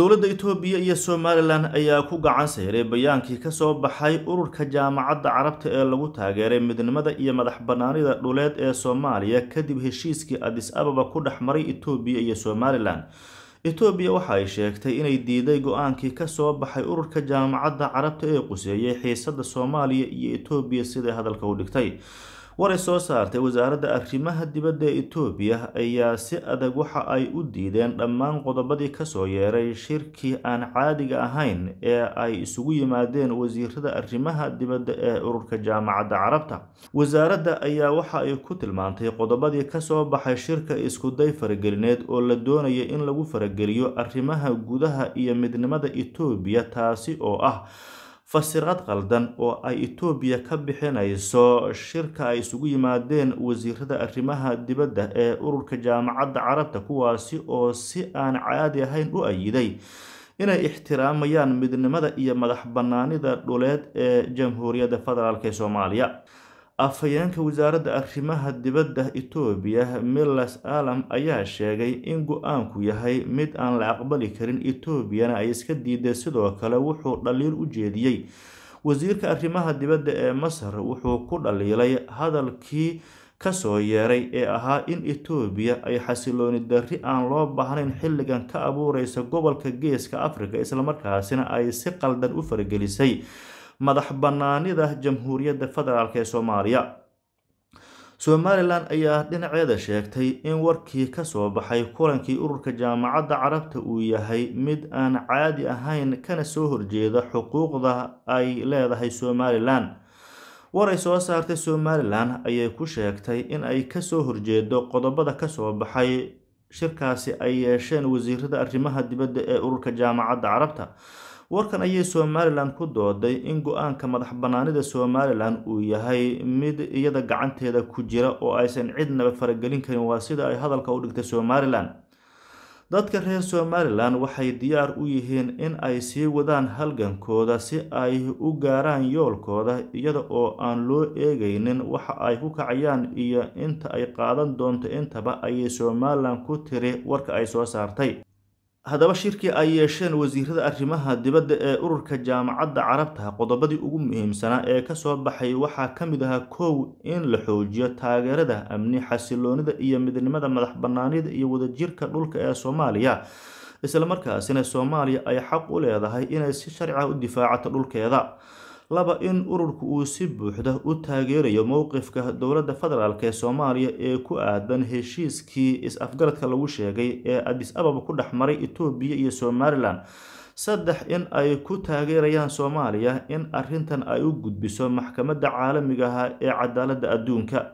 dowladda itoobiya iyo somalilan ayaa ku gacan sayray bayaankii ka soo baxay ururka jaamacadda carabta ee lagu taageeray midnimada iyo madax bannaanida dhuleed ee soomaaliya kadib heshiiskii adis ababa ku dhex maray itoobiya iyo somalilan itoobiya waxa ay sheegtay inay diiday go-aankii ka soo baxay ururka jaamacadda carabta ee quseeyay xiisadda soomaaliya iyo itoobiya siday hadalka u dhigtay waray soo saartay wasaaradda arrimaha dibadda ee itoobiya ayaa si adag waxa ay u diideen dhammaan qodobadii kasoo yeeray shirkii aan caadiga ahayn ee ay isugu yimaadeen wasiirada arrimaha dibadda ee ururka jaamacadda carabta wasaaradda ayaa waxa ay ku tilmaantay qodobadii kasoo baxay shirka iskuday faragelineed oo la doonaya in lagu farageliyo arrimaha gudaha iyo midnimada itoobiya taasi oo ah fasirad qaldan oo ay itoobiya ka bixinayso shirka ay isugu yimaadeen wasiirada arrimaha dibadda ee ururka jaamacadda carabta kuwaasi oo si aan caadi ahayn u ayiday inay ixtiraamayaan midnimada iyo madax bannaanida dhuleed ee jamhuuriyadda federaalk ee soomaaliya Afhayeenka Wasaaradda Arrimaha Dibadda Itoobiya Milos Alam ayaa sheegay in go-aanku yahay mid aan la aqbali karin Itoobiyana ay iska diiday sidoo kale wuxuu dhaliil u jeediyey Wasiirka Arrimaha Dibadda ee Masar wuxuu ku dhaliilay hadalkii ka soo yeeray ee ahaa in Itoobiya ay xasilooni darri aan loo baahnayn xilligan ka abuureysa gobolka Geeska Afrika islamarkaasina ay si qaldan u faragelisay madax bannaanida jamhuuriyadda federaalk ee soomaaliya somalilan ayaa dhinaceeda sheegtay in warkii ka soo baxay kulankii ururka jaamacadda carabta uu yahay mid aan caadi ahayn kana soo horjeeda xuquuqda ay leedahay somalilan waray soo saartay somalilan ayay ku sheegtay in ay kasoo horjeedo qodobada kasoo baxay shirkaasi ay yeesheen wasiirada arrimaha dibadda ee ururka jaamacadda carabta warkan ayay somalilan ku dooday in go-aanka madax banaanida somalilan uu yahay mid iyada gacanteeda ku jira oo aysan cidnaba faragelin karin waa sida ay hadalka u dhigtay somalilan dadka reer somalilan waxay diyaar u yihiin in ay sii wadaan halgankooda si ay u gaaraan yoolkooda iyada oo aan loo eegaynin waxa ay ku kacayaan iyo inta ay qaadan doonto intaba ayay somalilan ku tiri warka ay soo saartay haddaba shirkii ay yeesheen wasiirada arrimaha dibadda ee ururka jaamacadda carabta qodobadii ugu muhiimsanaa ee kasoo baxay waxaa ka mid ahaa kow in la xoojiyo taageerada amni xasiloonida iyo midnimada madax banaanida iyo wadajirka dhulka ee soomaaliya islamarkaasina soomaaliya ay xaq u leedahay inay si sharci ah u difaacato dhulkeeda laba in ururku uu si buuxda u taageerayo mowqifka dowladda federaalk ee soomaaliya ee ku aadan heshiiskii is-afgaradka lagu sheegay ee adis ababa ku dhex maray etoobiya iyo somalilan saddex in ay ku taageerayaan soomaaliya in arrintan ay u gudbiso maxkamadda caalamiga ah ee cadaaladda adduunka